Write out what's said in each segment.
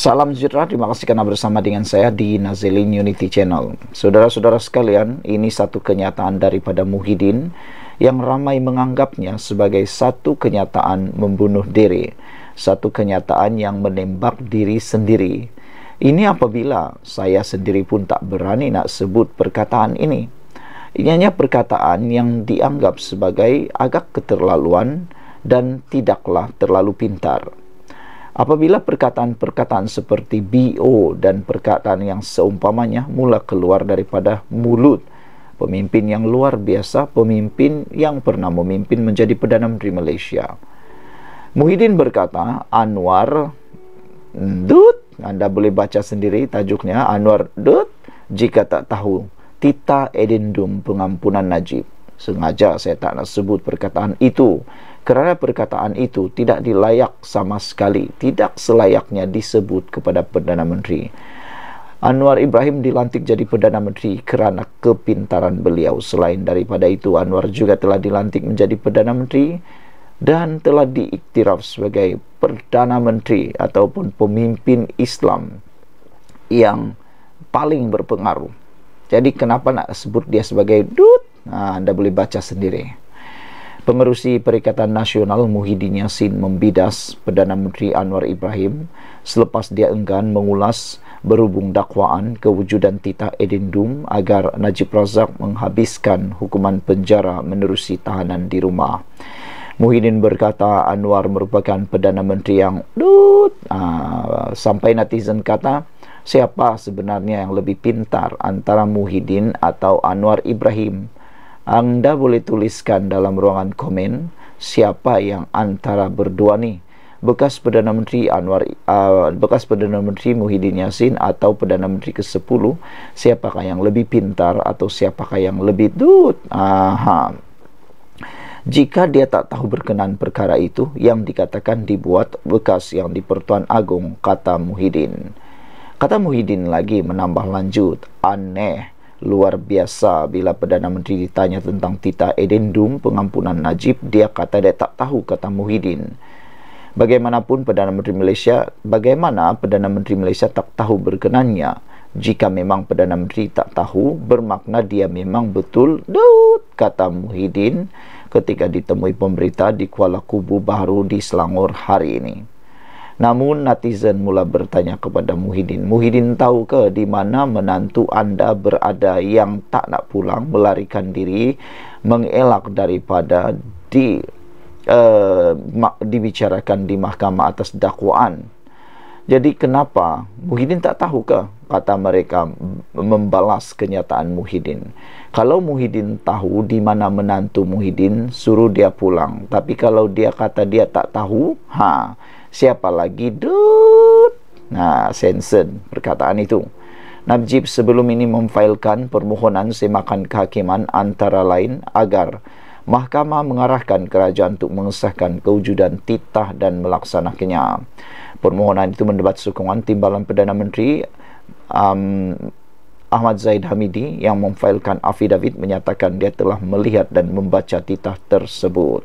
Salam sejahtera, terima kasih karena bersama dengan saya di Nazilin Unity Channel. Saudara-saudara sekalian, ini satu kenyataan daripada Muhyiddin yang ramai menganggapnya sebagai satu kenyataan membunuh diri, satu kenyataan yang menembak diri sendiri. Ini apabila saya sendiri pun tak berani nak sebut perkataan ini. Ini hanya perkataan yang dianggap sebagai agak keterlaluan dan tidaklah terlalu pintar. Apabila perkataan-perkataan seperti BO dan perkataan yang seumpamanya mula keluar daripada mulut pemimpin yang luar biasa, pemimpin yang pernah memimpin menjadi Perdana Menteri Malaysia. Muhyiddin berkata, Anwar, Dut, anda boleh baca sendiri tajuknya, Anwar, Dut, jika tak tahu, Tita Edendum Pengampunan Najib. Sengaja saya tak nak sebut perkataan itu kerana perkataan itu tidak dilayak sama sekali, tidak selayaknya disebut kepada Perdana Menteri. Anwar Ibrahim dilantik jadi Perdana Menteri kerana kepintaran beliau. Selain daripada itu, Anwar juga telah dilantik menjadi Perdana Menteri dan telah diiktiraf sebagai Perdana Menteri ataupun pemimpin Islam yang paling berpengaruh. Jadi kenapa nak sebut dia sebagai dud? Nah, anda boleh baca sendiri. Pengerusi Perikatan Nasional Muhyiddin Yassin membidas Perdana Menteri Anwar Ibrahim selepas dia enggan mengulas berhubung dakwaan kewujudan titah edendum agar Najib Razak menghabiskan hukuman penjara menerusi tahanan di rumah. Muhyiddin berkata Anwar merupakan Perdana Menteri yang dud ah, sampai netizen kata siapa sebenarnya yang lebih pintar antara Muhyiddin atau Anwar Ibrahim. Anda boleh tuliskan dalam ruangan komen siapa yang antara berdua ni bekas perdana menteri Anwar uh, bekas perdana menteri Muhyiddin Yassin atau perdana menteri ke-10 siapakah yang lebih pintar atau siapakah yang lebih dud aha jika dia tak tahu berkenan perkara itu yang dikatakan dibuat bekas yang di Pertuan Agong kata Muhyiddin kata Muhyiddin lagi menambah lanjut aneh luar biasa bila Perdana Menteri ditanya tentang Tita Edendum pengampunan Najib dia kata dia tak tahu kata Muhyiddin bagaimanapun Perdana Menteri Malaysia bagaimana Perdana Menteri Malaysia tak tahu berkenannya jika memang Perdana Menteri tak tahu bermakna dia memang betul daud kata Muhyiddin ketika ditemui pemberita di Kuala Kubu Baru di Selangor hari ini Namun netizen mula bertanya kepada Muhyiddin Muhyiddin tahu ke di mana menantu anda berada yang tak nak pulang Melarikan diri mengelak daripada di uh, dibicarakan di mahkamah atas dakwaan jadi kenapa Muhyiddin tak tahu ke kata mereka membalas kenyataan Muhyiddin. Kalau Muhyiddin tahu di mana menantu Muhyiddin suruh dia pulang. Tapi kalau dia kata dia tak tahu, ha siapa lagi dud nah sensen perkataan itu Najib sebelum ini memfailkan permohonan semakan kehakiman antara lain agar mahkamah mengarahkan kerajaan untuk mengesahkan kewujudan titah dan melaksanakannya. Permohonan itu mendapat sokongan timbalan Perdana Menteri um, Ahmad Zaid Hamidi yang memfailkan afidavit menyatakan dia telah melihat dan membaca titah tersebut.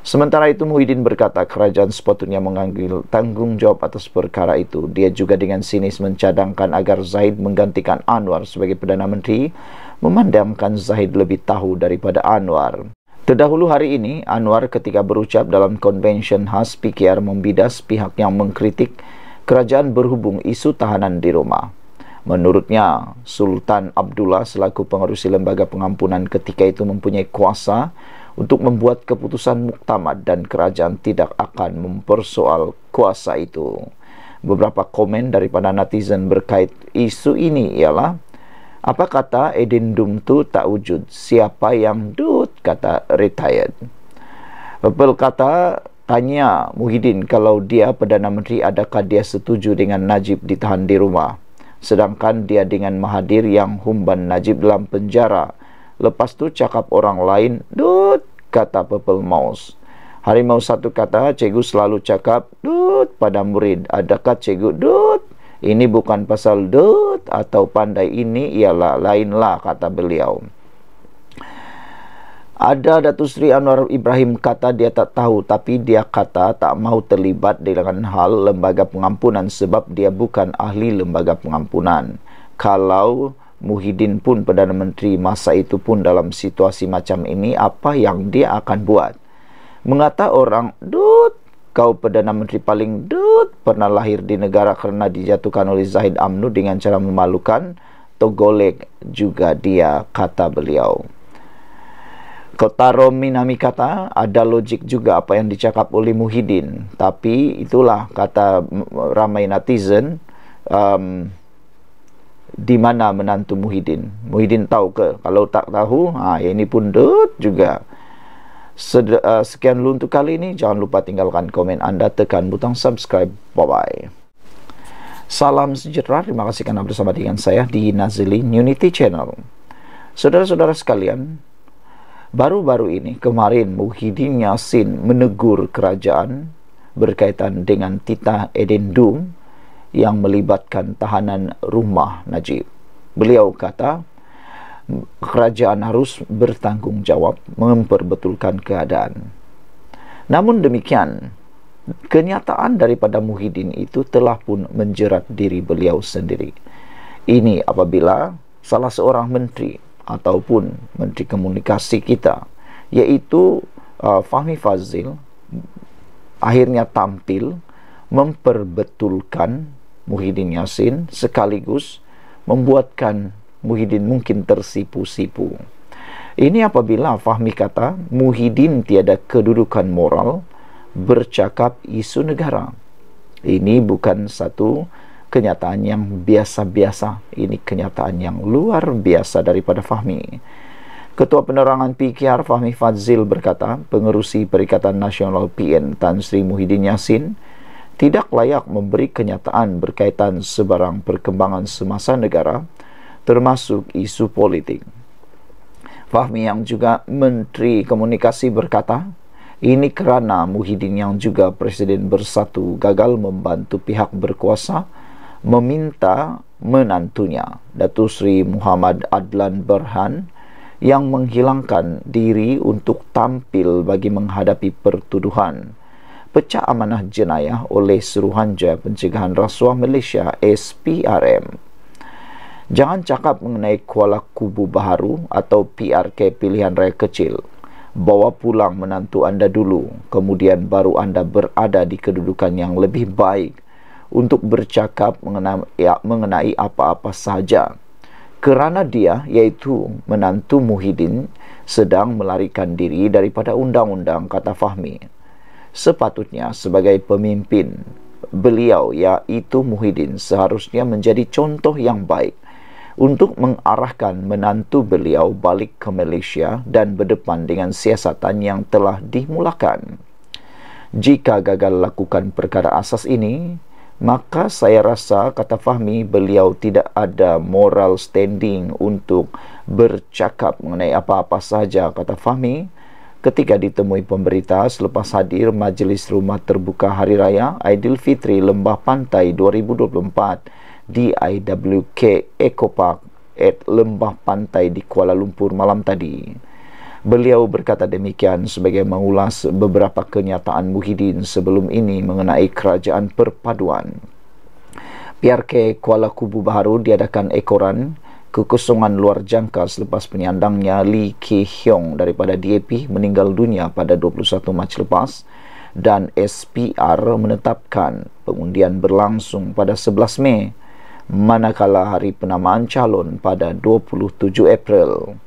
Sementara itu Muhyiddin berkata kerajaan sepatutnya mengambil tanggungjawab atas perkara itu. Dia juga dengan sinis mencadangkan agar Zaid menggantikan Anwar sebagai Perdana Menteri memandangkan Zaid lebih tahu daripada Anwar. Terdahulu hari ini, Anwar ketika berucap dalam konvensyen khas PKR membidas pihak yang mengkritik kerajaan berhubung isu tahanan di Roma. Menurutnya, Sultan Abdullah selaku pengurusi lembaga pengampunan ketika itu mempunyai kuasa untuk membuat keputusan muktamad dan kerajaan tidak akan mempersoal kuasa itu. Beberapa komen daripada netizen berkait isu ini ialah apa kata Edin Dumtu tak wujud? Siapa yang dud? Kata retired. Bebel kata tanya Muhyiddin kalau dia Perdana Menteri adakah dia setuju dengan Najib ditahan di rumah? Sedangkan dia dengan Mahathir yang humban Najib dalam penjara. Lepas tu cakap orang lain, dud kata Purple Mouse. Harimau satu kata, cikgu selalu cakap, dut pada murid. Adakah cikgu, dut ini bukan pasal dut atau pandai ini ialah lainlah, kata beliau. Ada Datu Sri Anwar Ibrahim kata dia tak tahu tapi dia kata tak mau terlibat dengan hal lembaga pengampunan sebab dia bukan ahli lembaga pengampunan. Kalau Muhyiddin pun Perdana Menteri masa itu pun dalam situasi macam ini apa yang dia akan buat. Mengata orang, Dut, kau Perdana Menteri paling dut pernah lahir di negara karena dijatuhkan oleh Zahid Amnu dengan cara memalukan, togolek juga dia, kata beliau. Kota Romi nami kata ada logik juga apa yang dicakap oleh Muhyiddin. Tapi itulah kata ramai netizen, um, di mana menantu Muhyiddin. Muhyiddin tahu ke? Kalau tak tahu, ha, yang ini pun dut juga. Sed, uh, sekian dulu untuk kali ini. Jangan lupa tinggalkan komen anda. Tekan butang subscribe. Bye-bye. Salam sejahtera. Terima kasih kerana bersama dengan saya di Nazili Unity Channel. Saudara-saudara sekalian, baru-baru ini kemarin Muhyiddin Yassin menegur kerajaan berkaitan dengan Tita Eden Edendum yang melibatkan tahanan rumah Najib. Beliau kata, kerajaan harus bertanggungjawab memperbetulkan keadaan. Namun demikian, kenyataan daripada Muhyiddin itu telah pun menjerat diri beliau sendiri. Ini apabila salah seorang menteri ataupun menteri komunikasi kita iaitu uh, Fahmi Fazil akhirnya tampil memperbetulkan Muhyiddin Yassin sekaligus membuatkan Muhyiddin mungkin tersipu-sipu. Ini apabila Fahmi kata Muhyiddin tiada kedudukan moral bercakap isu negara. Ini bukan satu kenyataan yang biasa-biasa. Ini kenyataan yang luar biasa daripada Fahmi. Ketua Penerangan PKR Fahmi Fazil berkata, Pengerusi Perikatan Nasional PN Tan Sri Muhyiddin Yassin, tidak layak memberi kenyataan berkaitan sebarang perkembangan semasa negara termasuk isu politik. Fahmi yang juga Menteri Komunikasi berkata, ini kerana Muhyiddin yang juga Presiden Bersatu gagal membantu pihak berkuasa meminta menantunya, Datu Sri Muhammad Adlan Berhan yang menghilangkan diri untuk tampil bagi menghadapi pertuduhan pecah amanah jenayah oleh Suruhanjaya Pencegahan Rasuah Malaysia SPRM. Jangan cakap mengenai Kuala Kubu Baharu atau PRK Pilihan Raya Kecil. Bawa pulang menantu anda dulu, kemudian baru anda berada di kedudukan yang lebih baik untuk bercakap mengenai, ya, mengenai apa-apa sahaja. Kerana dia, yaitu menantu Muhyiddin, sedang melarikan diri daripada undang-undang kata Fahmi sepatutnya sebagai pemimpin beliau iaitu Muhyiddin seharusnya menjadi contoh yang baik untuk mengarahkan menantu beliau balik ke Malaysia dan berdepan dengan siasatan yang telah dimulakan. Jika gagal lakukan perkara asas ini, maka saya rasa kata Fahmi beliau tidak ada moral standing untuk bercakap mengenai apa-apa saja kata Fahmi Ketika ditemui pemberita selepas hadir Majlis Rumah Terbuka Hari Raya Aidilfitri Lembah Pantai 2024 di IWK Eco Park at Lembah Pantai di Kuala Lumpur malam tadi. Beliau berkata demikian sebagai mengulas beberapa kenyataan Muhyiddin sebelum ini mengenai kerajaan perpaduan. PRK Kuala Kubu Baharu diadakan ekoran kekosongan luar jangka selepas penyandangnya Lee Ke Hyung daripada DAP meninggal dunia pada 21 Mac lepas dan SPR menetapkan pengundian berlangsung pada 11 Mei manakala hari penamaan calon pada 27 April.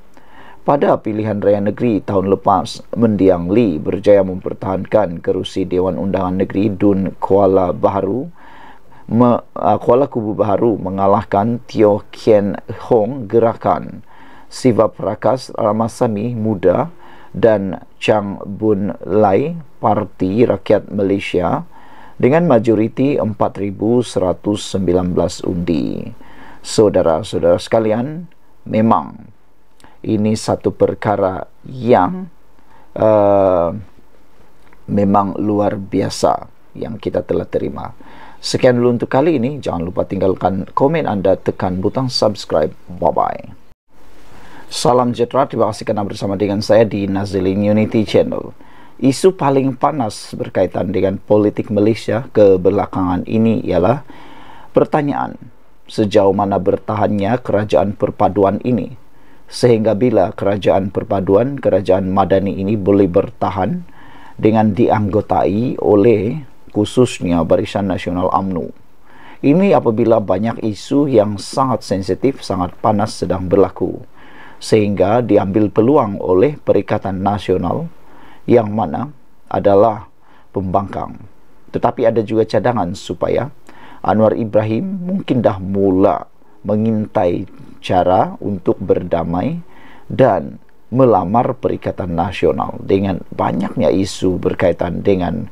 Pada pilihan raya negeri tahun lepas, mendiang Lee berjaya mempertahankan kerusi Dewan Undangan Negeri Dun Kuala Baharu me, uh, Kuala Kubu Baharu mengalahkan Tio Kien Hong gerakan Siva Prakas Ramasami Muda dan Chang Bun Lai Parti Rakyat Malaysia dengan majoriti 4,119 undi. Saudara-saudara sekalian, memang ini satu perkara yang uh, memang luar biasa yang kita telah terima. Sekian dulu untuk kali ini. Jangan lupa tinggalkan komen anda, tekan butang subscribe. Bye-bye. Salam sejahtera, terima kasih kerana bersama dengan saya di Nazilin Unity Channel. Isu paling panas berkaitan dengan politik Malaysia kebelakangan ini ialah pertanyaan sejauh mana bertahannya kerajaan perpaduan ini sehingga bila kerajaan perpaduan kerajaan madani ini boleh bertahan dengan dianggotai oleh khususnya Barisan Nasional AMNU. Ini apabila banyak isu yang sangat sensitif, sangat panas sedang berlaku. Sehingga diambil peluang oleh Perikatan Nasional yang mana adalah pembangkang. Tetapi ada juga cadangan supaya Anwar Ibrahim mungkin dah mula mengintai cara untuk berdamai dan melamar Perikatan Nasional dengan banyaknya isu berkaitan dengan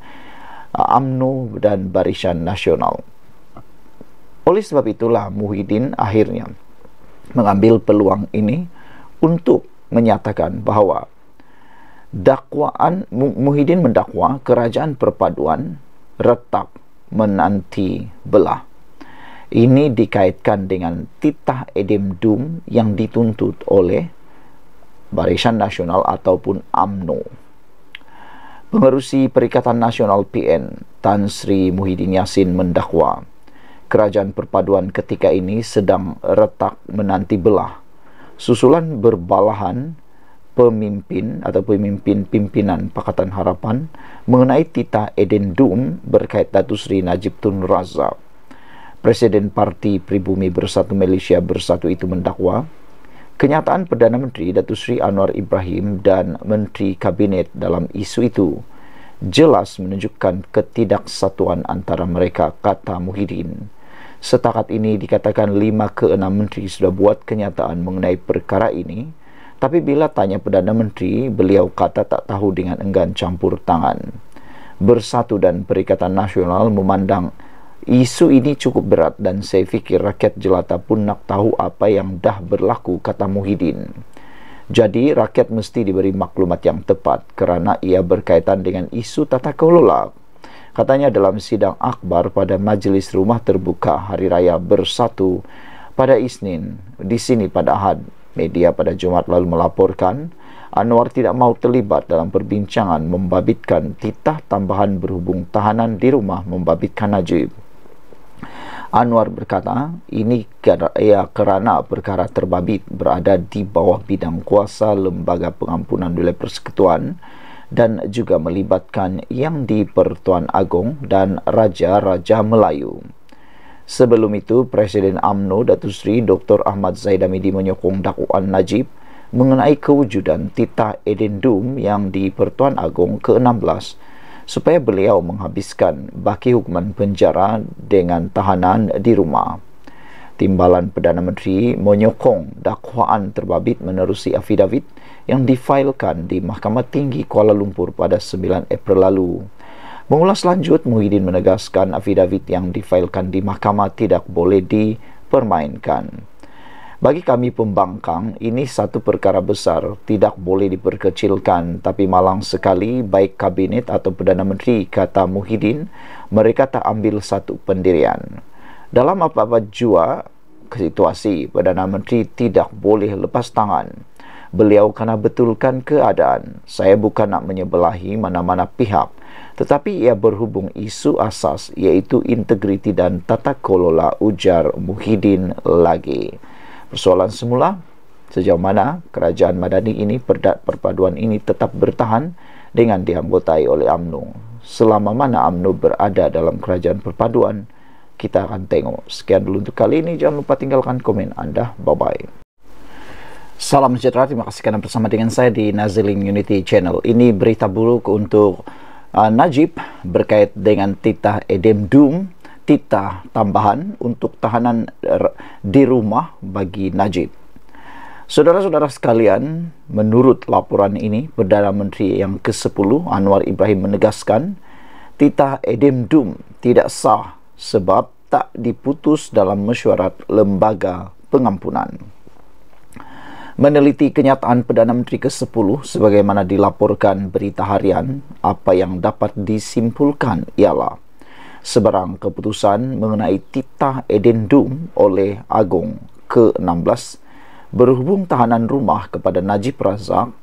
AMNO dan Barisan Nasional. Oleh sebab itulah Muhyiddin akhirnya mengambil peluang ini untuk menyatakan bahwa dakwaan Muhyiddin mendakwa kerajaan perpaduan retak menanti belah. Ini dikaitkan dengan titah edem dum yang dituntut oleh Barisan Nasional ataupun AMNO. Pengerusi Perikatan Nasional PN Tan Sri Muhyiddin Yassin mendakwa kerajaan perpaduan ketika ini sedang retak menanti belah. Susulan berbalahan pemimpin atau pemimpin pimpinan Pakatan Harapan mengenai Tita Eden Dum berkait Datu Seri Najib Tun Razak. Presiden Parti Pribumi Bersatu Malaysia Bersatu itu mendakwa kenyataan Perdana Menteri Datuk Seri Anwar Ibrahim dan Menteri Kabinet dalam isu itu jelas menunjukkan ketidaksatuan antara mereka kata Muhyiddin. Setakat ini dikatakan lima ke enam menteri sudah buat kenyataan mengenai perkara ini tapi bila tanya Perdana Menteri, beliau kata tak tahu dengan enggan campur tangan. Bersatu dan Perikatan Nasional memandang Isu ini cukup berat dan saya fikir rakyat jelata pun nak tahu apa yang dah berlaku, kata Muhyiddin. Jadi rakyat mesti diberi maklumat yang tepat kerana ia berkaitan dengan isu tata kelola. Katanya dalam sidang akbar pada majlis rumah terbuka hari raya bersatu pada Isnin, di sini pada Ahad, media pada Jumat lalu melaporkan, Anwar tidak mau terlibat dalam perbincangan membabitkan titah tambahan berhubung tahanan di rumah membabitkan Najib. Anwar berkata, ini kerana perkara terbabit berada di bawah bidang kuasa lembaga pengampunan oleh persekutuan dan juga melibatkan yang di Pertuan Agong dan Raja-Raja Melayu. Sebelum itu, Presiden AMNO Datu Sri Dr. Ahmad Zaidamidi menyokong dakwaan Najib mengenai kewujudan titah edendum yang di Pertuan Agong ke-16 supaya beliau menghabiskan baki hukuman penjara dengan tahanan di rumah. Timbalan Perdana Menteri menyokong dakwaan terbabit menerusi afidavit yang difailkan di Mahkamah Tinggi Kuala Lumpur pada 9 April lalu. Mengulas lanjut, Muhyiddin menegaskan afidavit yang difailkan di mahkamah tidak boleh dipermainkan. Bagi kami pembangkang, ini satu perkara besar, tidak boleh diperkecilkan. Tapi malang sekali, baik kabinet atau Perdana Menteri, kata Muhyiddin, mereka tak ambil satu pendirian. Dalam apa-apa jua situasi, Perdana Menteri tidak boleh lepas tangan. Beliau kena betulkan keadaan. Saya bukan nak menyebelahi mana-mana pihak. Tetapi ia berhubung isu asas, iaitu integriti dan tata kelola ujar Muhyiddin lagi persoalan semula sejauh mana kerajaan madani ini perdat perpaduan ini tetap bertahan dengan dianggotai oleh AMNU selama mana AMNU berada dalam kerajaan perpaduan kita akan tengok sekian dulu untuk kali ini jangan lupa tinggalkan komen anda bye bye salam sejahtera terima kasih kerana bersama dengan saya di Nazling Unity Channel ini berita buruk untuk uh, Najib berkait dengan titah Edem Doom titah tambahan untuk tahanan uh, di rumah bagi Najib. Saudara-saudara sekalian, menurut laporan ini, Perdana Menteri yang ke-10, Anwar Ibrahim menegaskan, titah Edim Dum tidak sah sebab tak diputus dalam mesyuarat lembaga pengampunan. Meneliti kenyataan Perdana Menteri ke-10 sebagaimana dilaporkan berita harian, apa yang dapat disimpulkan ialah sebarang keputusan mengenai titah edendum oleh Agong ke-16 berhubung tahanan rumah kepada Najib Razak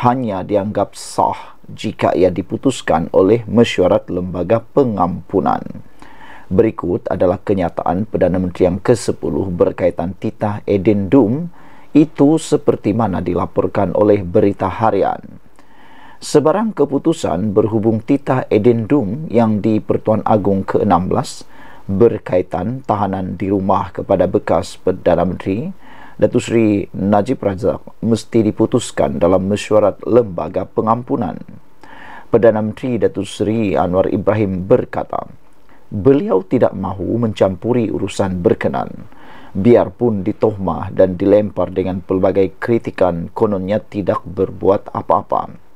hanya dianggap sah jika ia diputuskan oleh mesyuarat lembaga pengampunan. Berikut adalah kenyataan Perdana Menteri yang ke-10 berkaitan titah edendum itu seperti mana dilaporkan oleh berita harian sebarang keputusan berhubung titah edendum yang di Pertuan Agong ke-16 berkaitan tahanan di rumah kepada bekas Perdana Menteri Datuk Seri Najib Razak mesti diputuskan dalam mesyuarat Lembaga Pengampunan. Perdana Menteri Datuk Seri Anwar Ibrahim berkata, beliau tidak mahu mencampuri urusan berkenan. Biarpun ditohmah dan dilempar dengan pelbagai kritikan kononnya tidak berbuat apa-apa.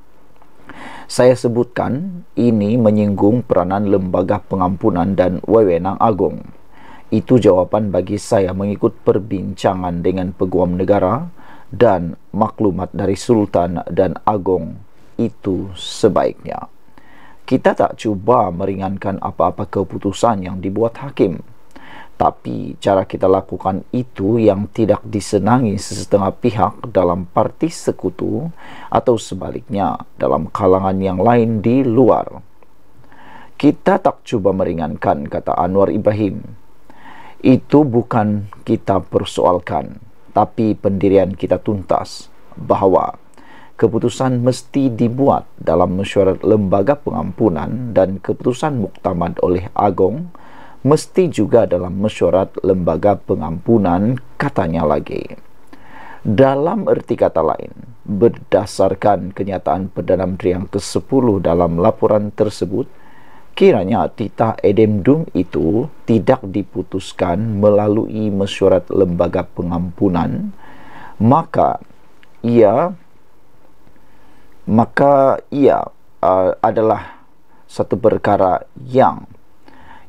Saya sebutkan ini menyinggung peranan lembaga pengampunan dan wewenang agung. Itu jawapan bagi saya mengikut perbincangan dengan peguam negara dan maklumat dari sultan dan Agong itu sebaiknya. Kita tak cuba meringankan apa-apa keputusan yang dibuat hakim tapi cara kita lakukan itu yang tidak disenangi sesetengah pihak dalam parti sekutu atau sebaliknya dalam kalangan yang lain di luar. Kita tak cuba meringankan, kata Anwar Ibrahim. Itu bukan kita persoalkan, tapi pendirian kita tuntas bahawa keputusan mesti dibuat dalam mesyuarat lembaga pengampunan dan keputusan muktamad oleh Agong mesti juga dalam mesyuarat lembaga pengampunan katanya lagi dalam erti kata lain berdasarkan kenyataan Perdana Menteri yang ke-10 dalam laporan tersebut kiranya titah Edem Dum itu tidak diputuskan melalui mesyuarat lembaga pengampunan maka ia maka ia uh, adalah satu perkara yang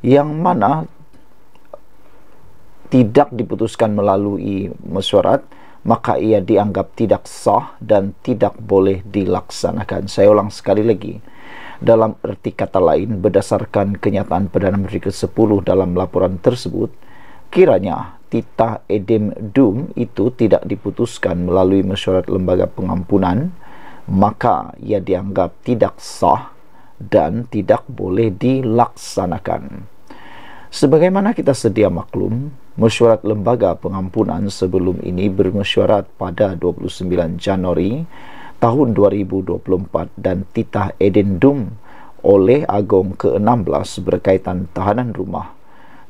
yang mana tidak diputuskan melalui mesyuarat maka ia dianggap tidak sah dan tidak boleh dilaksanakan. Saya ulang sekali lagi. Dalam erti kata lain, berdasarkan kenyataan Perdana Menteri ke-10 dalam laporan tersebut, kiranya Tita Edem Dum itu tidak diputuskan melalui mesyuarat lembaga pengampunan, maka ia dianggap tidak sah dan tidak boleh dilaksanakan. Sebagaimana kita sedia maklum, mesyuarat lembaga pengampunan sebelum ini bermesyuarat pada 29 Januari tahun 2024 dan titah edendum oleh Agong ke-16 berkaitan tahanan rumah.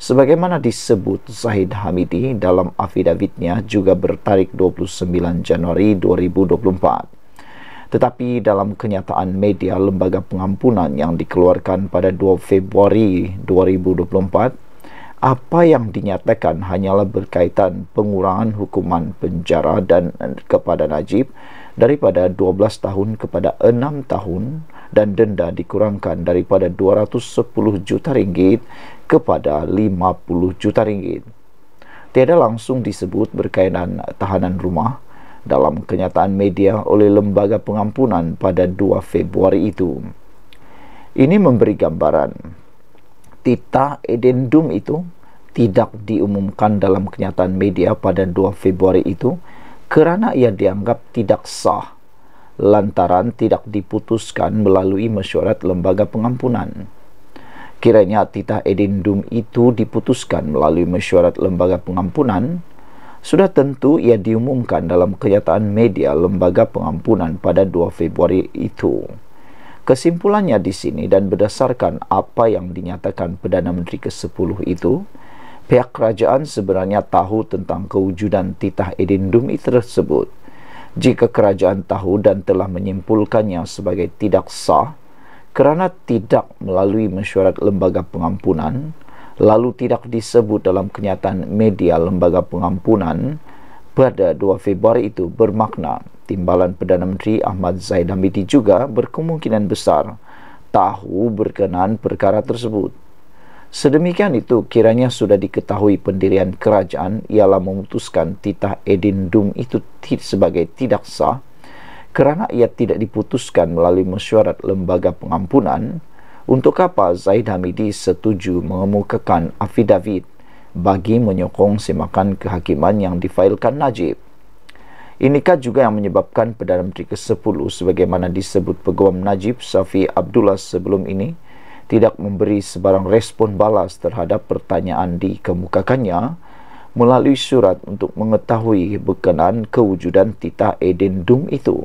Sebagaimana disebut Zahid Hamidi dalam afidavitnya juga bertarik 29 Januari 2024. Tetapi dalam kenyataan media lembaga pengampunan yang dikeluarkan pada 2 Februari 2024, apa yang dinyatakan hanyalah berkaitan pengurangan hukuman penjara dan eh, kepada Najib daripada 12 tahun kepada 6 tahun dan denda dikurangkan daripada 210 juta ringgit kepada 50 juta ringgit. Tiada langsung disebut berkaitan tahanan rumah dalam kenyataan media oleh Lembaga Pengampunan pada 2 Februari itu. Ini memberi gambaran Tita Edendum itu tidak diumumkan dalam kenyataan media pada 2 Februari itu kerana ia dianggap tidak sah lantaran tidak diputuskan melalui mesyuarat lembaga pengampunan. Kiranya Tita Edendum itu diputuskan melalui mesyuarat lembaga pengampunan, sudah tentu ia diumumkan dalam kenyataan media lembaga pengampunan pada 2 Februari itu. Kesimpulannya di sini dan berdasarkan apa yang dinyatakan Perdana Menteri ke-10 itu, pihak kerajaan sebenarnya tahu tentang kewujudan titah Edin itu tersebut. Jika kerajaan tahu dan telah menyimpulkannya sebagai tidak sah kerana tidak melalui mesyuarat lembaga pengampunan, lalu tidak disebut dalam kenyataan media lembaga pengampunan pada 2 Februari itu bermakna timbalan Perdana Menteri Ahmad Zaid Hamidi juga berkemungkinan besar tahu berkenaan perkara tersebut. Sedemikian itu kiranya sudah diketahui pendirian kerajaan ialah memutuskan titah Edin Dum itu sebagai tidak sah kerana ia tidak diputuskan melalui mesyuarat lembaga pengampunan untuk apa Zaid Hamidi setuju mengemukakan afidavit bagi menyokong semakan kehakiman yang difailkan Najib? Inikah juga yang menyebabkan Perdana Menteri ke-10 sebagaimana disebut peguam Najib Safi Abdullah sebelum ini tidak memberi sebarang respon balas terhadap pertanyaan dikemukakannya melalui surat untuk mengetahui berkenaan kewujudan titah Eden Dung itu.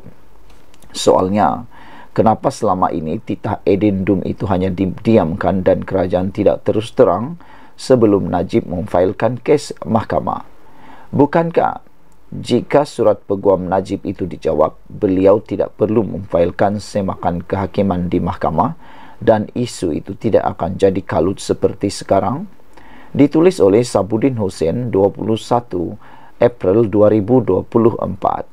Soalnya, kenapa selama ini titah edendum itu hanya didiamkan dan kerajaan tidak terus terang sebelum Najib memfailkan kes mahkamah. Bukankah jika surat peguam Najib itu dijawab, beliau tidak perlu memfailkan semakan kehakiman di mahkamah dan isu itu tidak akan jadi kalut seperti sekarang? Ditulis oleh Sabudin Hussein 21 April 2024.